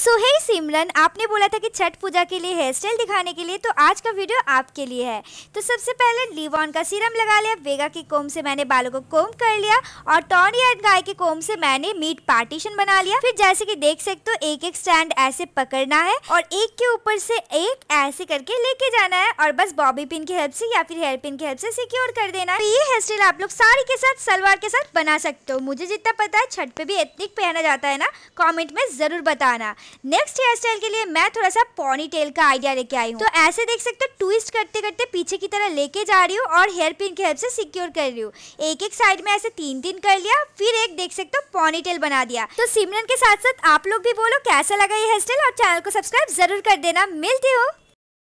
सो हे सिमरन आपने बोला था कि छठ पूजा के लिए हेयर स्टाइल दिखाने के लिए तो आज का वीडियो आपके लिए है तो सबसे पहले लिवॉन का सीरम लगा लिया वेगा के कोम से मैंने बालों को कोम कर लिया और टॉनी एंड गाय के कोम से मैंने मीट पार्टीशन बना लिया फिर जैसे कि देख सकते हो एक एक स्टैंड ऐसे पकड़ना है और एक के ऊपर से एक ऐसे करके लेके जाना है और बस बॉबी पिन की हेल्प से या फिर हेयर पिन की हेल्प से सिक्योर कर देना तो ये हेयर स्टाइल आप लोग साड़ी के साथ सलवार के साथ बना सकते हो मुझे जितना पता है छठ पे भी एथनिक पहना जाता है ना कॉमेंट में जरूर बताना नेक्स्ट हेयर स्टाइल के लिए मैं थोड़ा सा पॉनी टेल का आइडिया लेके आई हूँ तो ऐसे देख सकते हो ट्विस्ट करते करते पीछे की तरह लेके जा रही हूँ और हेयर पिन की हेल्प से सिक्योर कर रही हूँ एक एक साइड में ऐसे तीन तीन कर लिया फिर एक देख सकते हो पॉनी टेल बना दिया तो सिमरन के साथ साथ आप लोग भी बोलो कैसा लगा ये हेयर स्टाइल और चैनल को सब्सक्राइब जरूर कर देना मिलती हूँ